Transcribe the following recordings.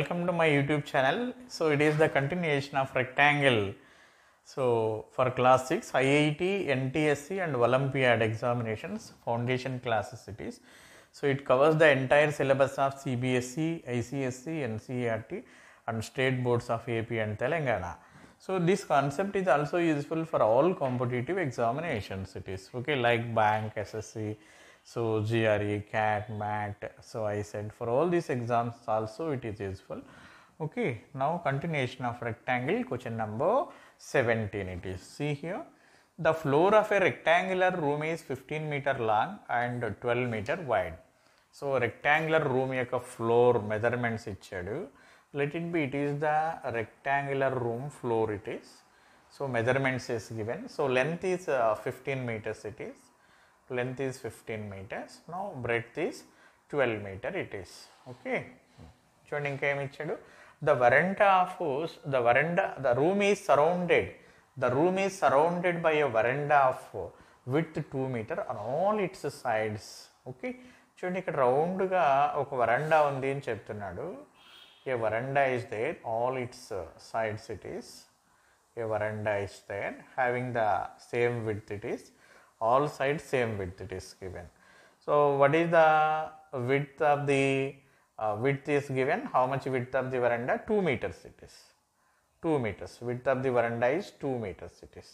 welcome to my youtube channel so it is the continuation of rectangle so for class 6 iit ntsc and olympiad examinations foundation classes it is so it covers the entire syllabus of cbsc icsc ncert and state boards of ap and telangana so this concept is also useful for all competitive examinations it is okay like bank ssc so GRE, CAT, MAT, so I said for all these exams also it is useful. Okay, now continuation of rectangle question number 17 it is. See here, the floor of a rectangular room is 15 meter long and 12 meter wide. So rectangular room యొక్క floor measurements ఇచ్చాడు let it be it is the rectangular room floor it is. So measurements is given. So length is uh, 15 meters it is. length is fifteen metres now breadth is twelve metre it is okay చూడండి ఇంకేమిచ్చాడు the veranda of the veranda the room is surrounded the room is surrounded by a veranda of with two metre on all its sides okay చూడండి ఇక్కడ రౌండ్గా ఒక వరండా ఉంది అని చెప్తున్నాడు a veranda is there all its sides it is a veranda is there having the same with it is all sides same width it is given. So what is the width of the uh, width is given how much width of the veranda 2 meters it is 2 meters width of the veranda is 2 meters it is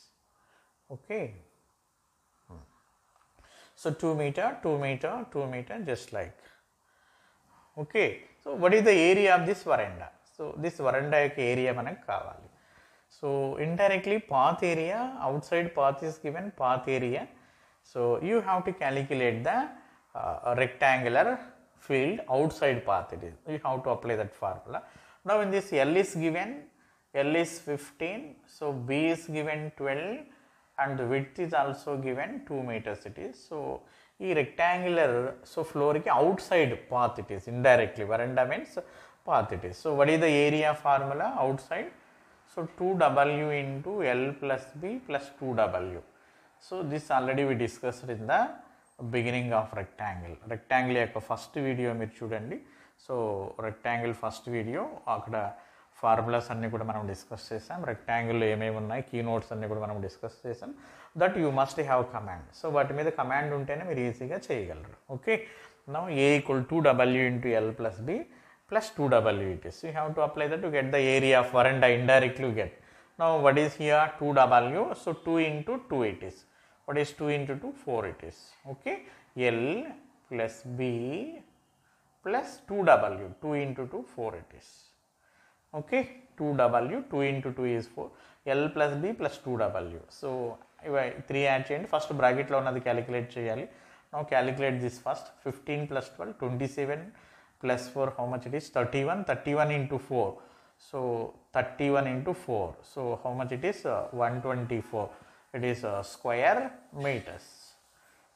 okay. Hmm. So 2 meter 2 meter 2 meter just like okay. So what is the area of this veranda? So this veranda area manak kawali. So indirectly path area outside path is given path area. So you have to calculate the uh, rectangular field outside path it is. You have to apply that formula. Now in this L is given, L is 15, so B is given 12 and the width is also given 2 meters it is. So This rectangular so floor outside path it is indirectly indirectly veranda path it is. So what is the area formula outside? So two So into L plus B plus two W so this already we discussed in the beginning of rectangle rectangle యొక్క first video మీరు చూడండి so rectangle first video అక్కడ formulas అన్నీ కూడా మనం discuss చేసాం rectangle ఏమేమి ఉన్నాయి కీ నోట్స్ అన్నీ కూడా మనం డిస్కస్ చేసాం that you must have command so వాటి మీద కమాండ్ ఉంటేనే మీరు ఈజీగా చేయగలరు ఓకే నా A equal to W into L plus B plus 2w it is. So, you have to apply that to get the area of veranda indirectly you get. Now, what is here 2w? So, 2 into 2 it is. What is 2 into 2? 4 it is. Okay. L plus B plus 2w. 2 into 2, 4 it is. Okay. 2w, 2 into 2 is 4. L plus B plus 2w. So, 3 add చేయండి first bracket ఉన్నది calculate. చేయాలి calculate this. This first fifteen plus plus 4 how much it is 31 31 into 4 so 31 into 4 so how much it is uh, 124 it is uh, square meters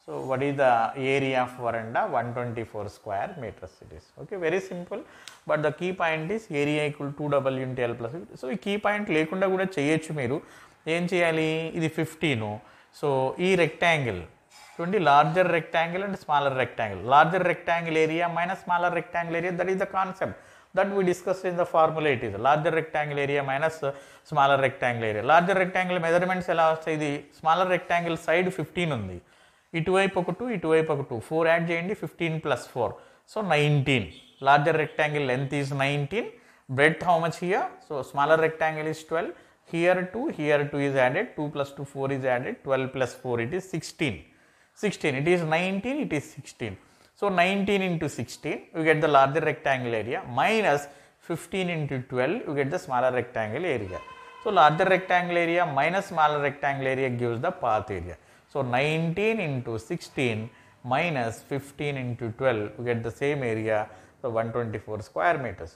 so what is the area of veranda 124 square meters it is okay very simple but the key point is area equal 2w into l plus so ఈ key point లేకుండా కూడా చేయొచ్చు మీరు ఏం చేయాలి ఇది fifteen so ఈ rectangle 20 larger rectangle and smaller rectangle. Larger rectangle area minus smaller rectangle area that is the concept that we discussed in the formula it is larger rectangle area minus uh, smaller rectangle area. Larger rectangle measurements allow say the smaller rectangle side 15 ఉంది ఇటువైపు ఒక two ఇటువైపు ఒక two four add 2 4 plus four 15 plus 4 so 19 larger rectangle length is 19 much how much here so smaller rectangle is 12 here 2 here 2 is added 2 plus 2 4 is added 12 plus 4 it is 16 16. It is 19, it is 16. So 19 into 16, you get the larger rectangle area minus 15 into 12, you get the smaller rectangle area. So larger rectangle area minus smaller rectangle area gives the path area. So 19 into 16 minus 15 into 12, you get the same area, so 124 square meters.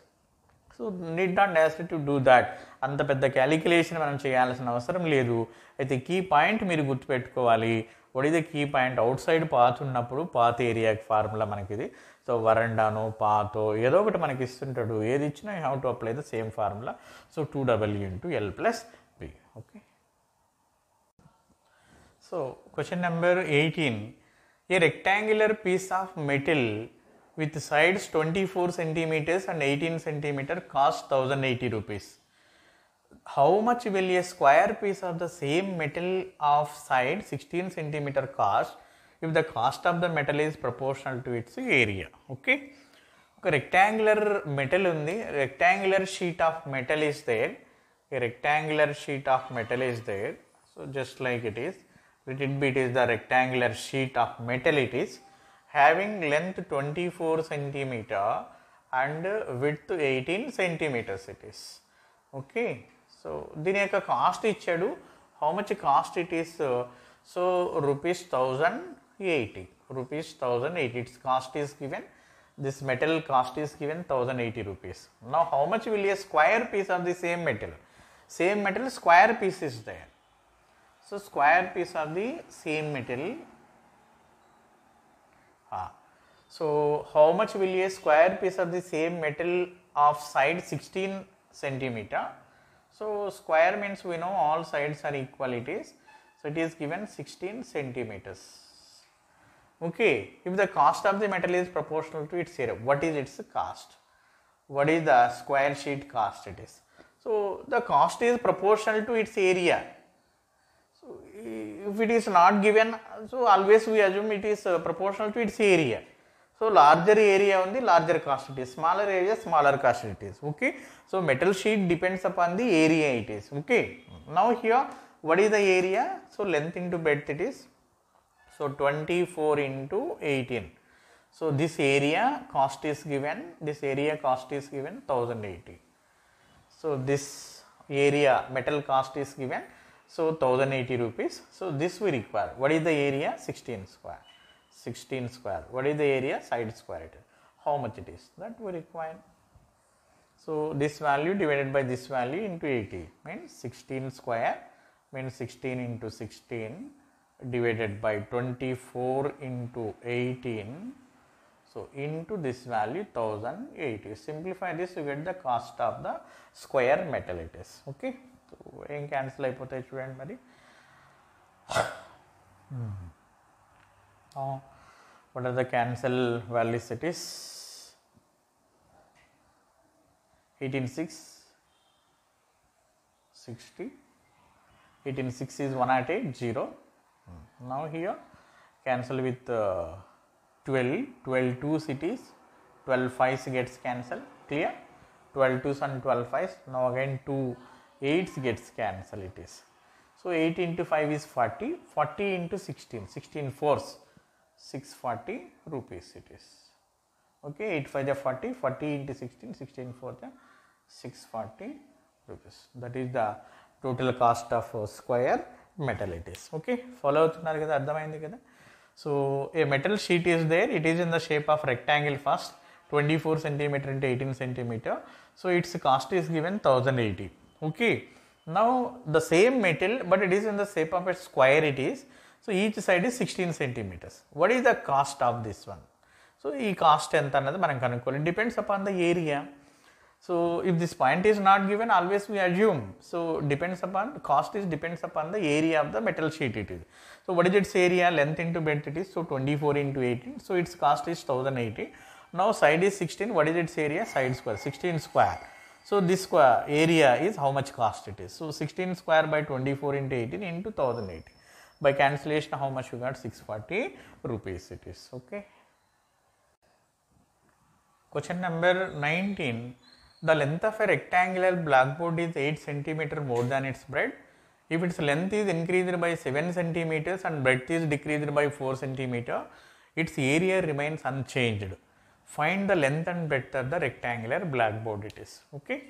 So need not necessary to do that అంత పెద్ద calculation మనం చేయాల్సిన అవసరం లేదు అయితే key point మీరు గుర్తుపెట్టుకోవాలి what is the key point outside path ఉన్నప్పుడు పాత్ ఏరియా ఫార్ములా మనకి ఇది సో వరండాను పాతో ఏదో ఒకటి మనకి ఇస్తుంటాడు ఏది ఇచ్చినా have to apply the same formula so two double into L plus b okay so question number eighteen a rectangular piece of metal with sides twenty four centimeters and eighteen centimeter cost thousand eighty rupees how much will a square piece of the same metal of side 16 centimeter cost if the cost of the metal is proportional to its area okay a rectangular metal in the rectangular sheet of metal is there a rectangular sheet of metal is there so just like it is let it be the rectangular sheet of metal it is having length 24 centimeter and width 18 centimeters it is okay so दीन या cost इच्छा how much cost it so rupee thousand rupee thousand it's cost is given this metal cost is given thousand rupee now how much will a square piece of the same metal same metal square piece is there so square piece of the same metal हाँ so how much will a square piece of the same metal of side sixty centimeter So, square means we know all sides are equalities. So, it is given 16 centimeters. Okay, if the cost of the metal is proportional to its area, what is its cost? What is the square sheet cost it is? So, the cost is proportional to its area. So, if it is not given, so always we assume it is uh, proportional to its area. So larger area on the larger constituent, smaller area smaller constituent. Okay. So metal sheet depends upon the area it is. Okay. Now here what is the area? So length into breadth it is. So 24 into 18. So this area cost is given. This area cost is given 1080. So this area metal cost is given. So 1080 rupees. So this we require. What is the area? 16 square. 16 square. What is the area? Side square it. How much it is? That we require. So, this value divided by this value into 80 means 16 square means 16 into 16 divided by 24 into 18. So, into this value 1080. Simplify this, you get the cost of the square metal it is. Okay. So, cancel hypothesis and Marie. hmm. So oh. what are the cancel values it is 186 60 186 is 108 0 hmm. now here cancel with uh, 12 12 2 cities 12 5s gets cancelled clear 12 2s and 12 5 now again 2 8s gets cancelled it is so 8 into 5 is 40 40 into 16 16 4s 640 rupees it is okay 8 5 the 40 40 into 16 16 for the 640 rupees that is the total cost of square metal it is okay follow so a metal sheet is there it is in the shape of rectangle first 24 centimeter into 18 centimeter so its cost is given 1080 okay now the same metal but it is in the shape of a square it is so each side is 16 centimeters. What is the cost of this one? So this cost is another. It depends upon the area. So if this point is not given, always we assume. So depends upon cost is depends upon the area of the metal sheet it is. So what is its area? Length into breadth it is so 24 into 18. So its cost is 1080. Now side is 16. What is its area? Side square 16 square. So this square area is how much cost it is. So 16 square by 24 into 18 into 1080. by cancellation how much we got 640 rupees it is okay. Question number 19 the length of a rectangular blackboard is 8 cm more than its breadth. If its length is increased by 7 cm and breadth is decreased by 4 cm its area remains unchanged. Find the length and breadth of the rectangular blackboard it is. Okay.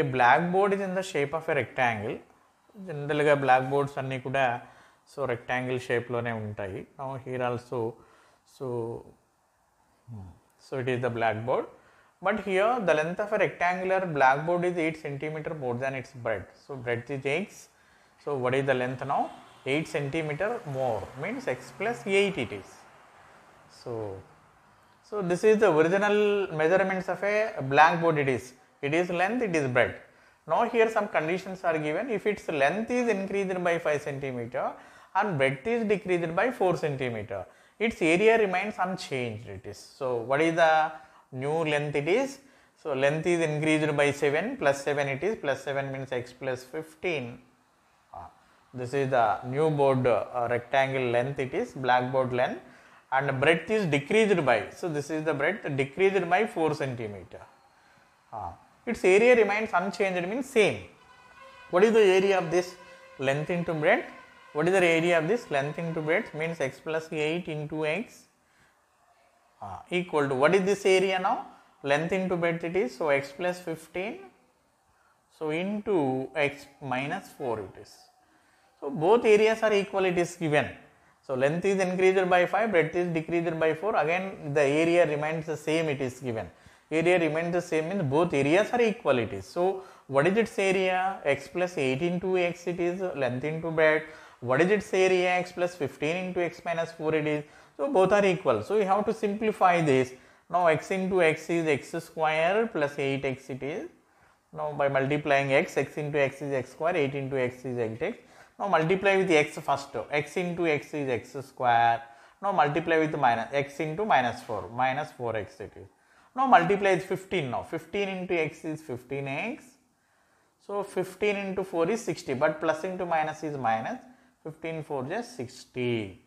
A blackboard is in the shape of a rectangle. generally blackboards boards అన్నీ కూడా so rectangle షేప్లోనే ఉంటాయి here also so so it is the black board But here the length of a rectangular blackboard is 8 centimeter more than its breadth. So breadth is x. So what is the length now? 8 centimeter more means x plus 8 it is. So, so this is the original measurements of a blackboard it is. It is length, it is breadth. Now here some conditions are given. If its length is increased by 5 centimeter, and breadth is decreased by 4 centimeter. Its area remains unchanged it is. So, what is the new length it is? So, length is increased by 7 plus 7 it is plus 7 means x plus 15. Ah, this is the new board uh, rectangle length it is blackboard length and breadth is decreased by. So, this is the breadth decreased by 4 centimeter. Uh, its area remains unchanged means same. What is the area of this length into breadth? What is the area of this length into breadth means x plus 8 into x uh, equal to what is this area now length into breadth it is so x plus 15 so into x minus 4 it is. So both areas are equal it is given. So length is increased by 5 breadth is decreased by 4 again the area remains the same it is given. Area remains the same means both areas are equal it is. So what is its area x plus 8 into x it is length into breadth what it say x 15 into x minus 4 it is. So both are equal. So we have to simplify this. Now x into x is x square plus 8x it is. Now by multiplying x, x into x is x square, 8 into x is 8x. Now multiply with x first. x into x is x square. Now multiply with minus x into minus 4, minus 4x it is. Now multiply is 15 now. 15 into x is 15x. So 15 into 4 is 60 but plus into minus is minus. 15 4 just 60.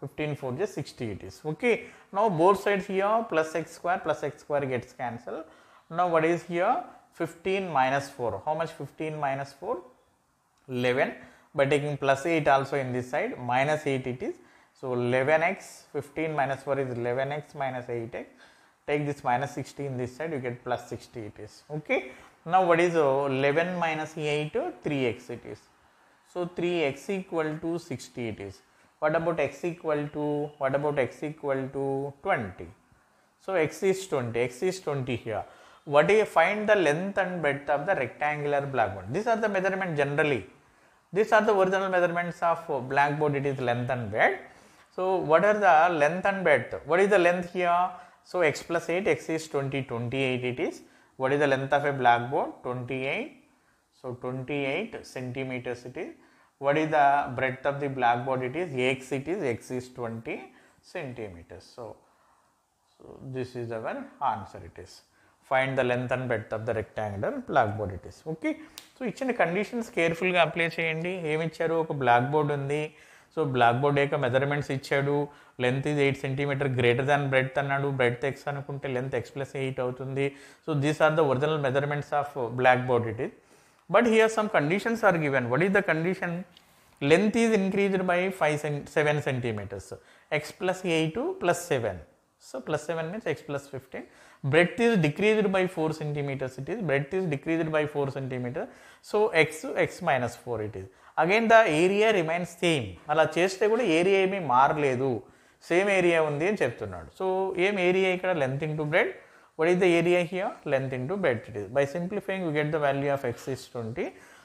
15 4 just 60 it is. Okay. Now both sides here plus x square plus x square gets cancelled. Now what is here? 15 minus 4. How much 15 minus 4? 11. By taking plus 8 also in this side minus 8 it is. So 11x 15 minus 4 is 11x minus 8x. Take this minus 60 in this side you get plus 60 it is. Okay. Now what is uh, 11 minus 8? 3x it is. So 3x equal to 60 it is. What about x equal to, what about x equal to 20? So x is 20, x is 20 here. What do you find the length and breadth of the rectangular blackboard? These are the measurement generally. These are the original measurements of blackboard, it is length and breadth. So what are the length and breadth? What is the length here? So x plus 8, x is 20, 28 it is. What is the length of a blackboard? 28 So 28 centimeters it is. What is the breadth of the black body? It is x. It is x is 20 centimeters. So, so this is our answer. It is find the length and breadth of the rectangular black board. It is okay. So ఇచ్చిన conditions కేర్ఫుల్గా apply చేయండి ఏమి ఇచ్చారు ఒక black board ఉంది so black board యొక్క measurements ఇచ్చాడు length ఇది eight centimeter greater than breadth అన్నాడు బ్రెడ్త్ ఎక్స్ అనుకుంటే లెంత్ ఎక్స్ ప్లస్ ఎయిట్ అవుతుంది so these are the original measurements of black board it is But here some conditions are given. What is the condition? Length is increased by 5 cent 7 centimeters. x plus a to plus 7. So, plus 7 means x plus 15. Breadth is decreased by 4 centimeters it is. Breadth is decreased by 4 centimeters. So, x to x minus 4 it is. Again the area remains same. అలా చేస్తే కూడా area ఏమీ మారలేదు same area ఉంది అని చెప్తున్నాడు so ఏం area ఇక్కడ length into breadth What is the area here? Length into bed it is. By simplifying we get the value of x is 20.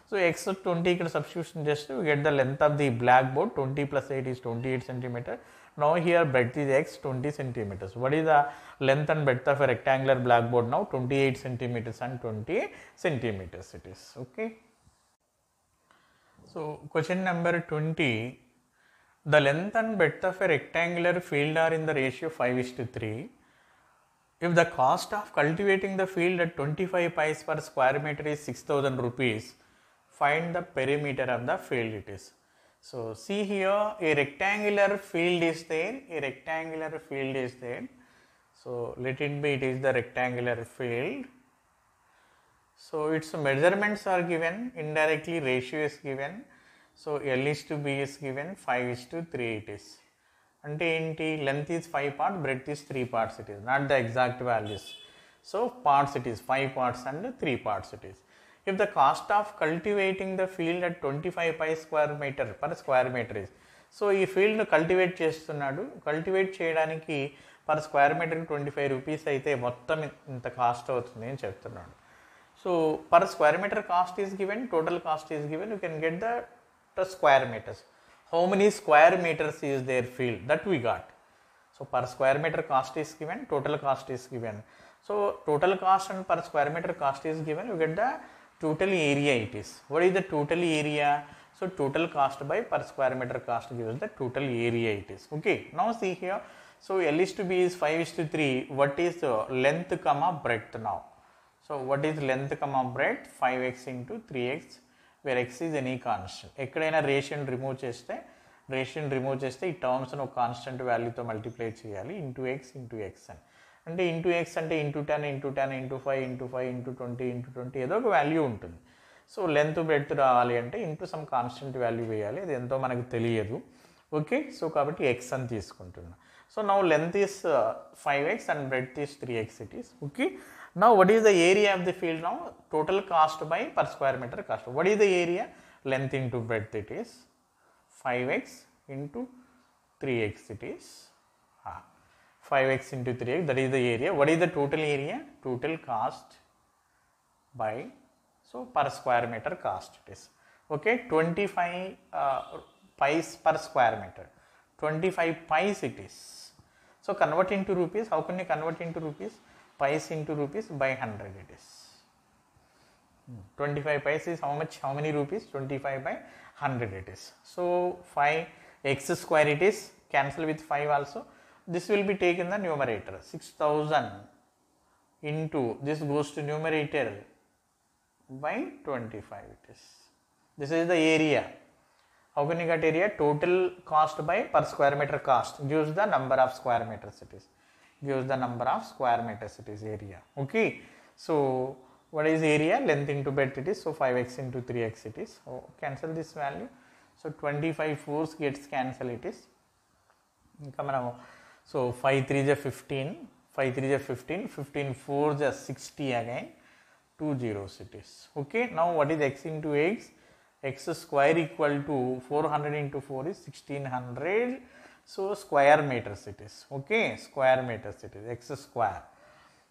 So, x of 20 equal substitution just we get the length of the blackboard 20 plus 8 is 28 centimeter. Now, here breadth is x 20 centimeters. What is the length and breadth of a rectangular blackboard now? 28 centimeters and 20 centimeters it is. Okay. So, question number 20 the length and breadth of a rectangular field are in the ratio 5 is to 3 if the cost of cultivating the field at 25 pies per square meter is 6000 rupees, find the perimeter of the field it is. So, see here a rectangular field is there, a rectangular field is there. So, let it be it is the rectangular field. So, its measurements are given, indirectly ratio is given. So, L is to B is given, 5 is to 3 it is. అంటే ఏంటి length is five part breadth is three parts it is not the exact values so parts it is five parts and three parts it is if the cost of cultivating the field at twenty five per square meter per square meter is so ఈ ఫీల్డ్ను cultivate చేస్తున్నాడు cultivate చేయడానికి per square మీటర్కి twenty five rupees అయితే మొత్తం ఇంత cost అవుతుంది అని చెప్తున్నాడు so per square meter cost is given total cost is given you can get the square meters how many square meters is their field that we got. So, per square meter cost is given, total cost is given. So, total cost and per square meter cost is given, you get the total area it is. What is the total area? So, total cost by per square meter cost gives the total area it is. Okay. Now, see here. So, L is to B is 5 is to 3. What is length comma breadth now? So, what is length comma breadth? 5x into 3x where x is any constant ఎక్కడైనా రేషన్ remove చేస్తే రేషన్ remove చేస్తే ఈ టర్మ్స్ను ఒక constant వాల్యూతో multiply చేయాలి ఇంటూ ఎక్స్ ఇంటూ ఎక్స్ అని అంటే ఇంటూ ఎక్స్ అంటే into ten into ten into five into five into twenty into twenty ఏదో ఒక వాల్యూ ఉంటుంది సో లెంత్ బ్రెడ్త్ రావాలి అంటే ఇంటూ సమ్ కాన్స్టెంట్ వాల్యూ వేయాలి అది ఎంతో మనకు తెలియదు ఓకే సో కాబట్టి ఎక్స్ అని తీసుకుంటున్నాను so now length is five x and breadth is three x it is okay Now what is the area of the field now? Total cost by per square meter cost. What is the area? Length into breadth it is 5x into 3x it is. Ah, 5x into 3x that is the area. What is the total area? Total cost by so per square meter cost it is. Okay, 25 uh, pies per square meter. 25 pies it is. So convert into rupees. How can you convert into rupees? pies into rupees by 100 it is. 25 pies is how much how many rupees 25 by 100 it is so 5 x square it is cancel with 5 also this will be taken the numerator 6000 into this goes to numerator by 25 it is this is the area how can you get area total cost by per square meter cost gives the number of square meters it is gives the number of square meters it is area okay so what is area length into breadth it is so 5x into 3x it is so cancel this value so 25 fours gets cancel it is come on so 5 3 is 15 5 3 is 15 15 4 is 60 again 2 zeros it is okay now what is x into x x square equal to 400 into 4 is 1600 So, square meters it is, okay, square meters it is, x square.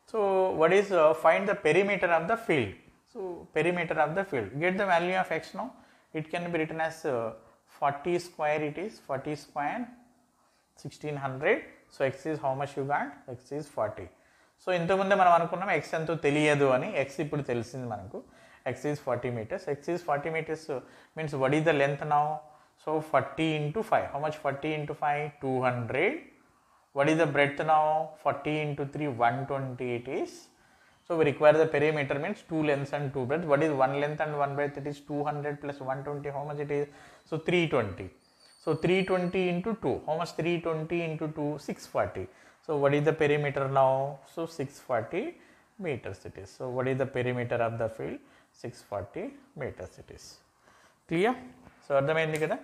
So, what is uh, find the perimeter of the field. So, perimeter of the field, get the value of x now, it can be written as uh, 40 square it is, 40 square 1600. So, x is how much you got, x is 40. So ఇంతకుముందే మనం అనుకున్నాం X ఎంతో తెలియదు అని X ఇప్పుడు తెలిసింది మనకు x is forty meters x is forty meters means what is the length now So 40 into 5. How much 40 into 5? 200. What is the breadth now? 40 into 3, 128 it is. So we require the perimeter means 2 lengths and 2 breadth. What is 1 length and 1 breadth? It is 200 plus 120. How much it is? So 320. So 320 into 2. How much 320 into 2? 640. So what is the perimeter now? So 640 meters it is. So what is the perimeter of the field? 640 meters it is. Clear? So అర్థమైంది కదా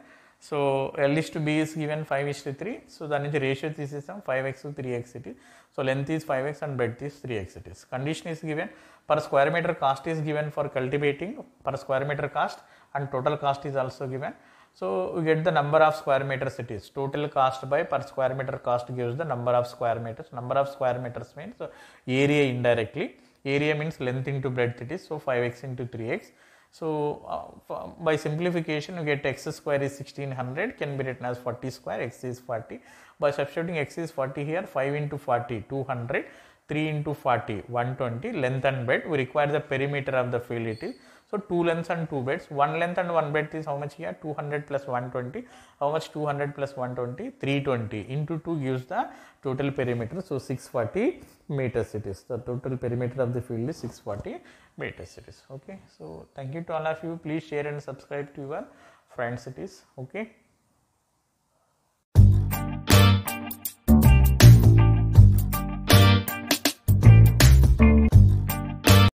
so l is to b is given five is to three so దాని నుంచి ratio తీసేస్తాం five x three x it is so length is five x and breadth is three x it is condition is given per square meter cost is given for cultivating per square meter cost and total cost is also given so you get the number of square metres it is total cost by per square meter cost gives the number of square meters number of square meters means area indirectly area means length into breadth it is so five x into three x So, uh, by simplification you get x square is 1600 can be written as 40 square x is 40. By substituting x is 40 here 5 into 40 200 3 into 40 120 length and breadth we require the perimeter of the field it is so two lengths and two breadths. One length and one breadth is how much here? 200 plus 120. How much 200 plus 120? 320 into 2 gives the total perimeter. So 640 meters it is. The total perimeter of the field is 640 meters it is. Okay. So thank you to all of you. Please share and subscribe to your friends it is. Okay.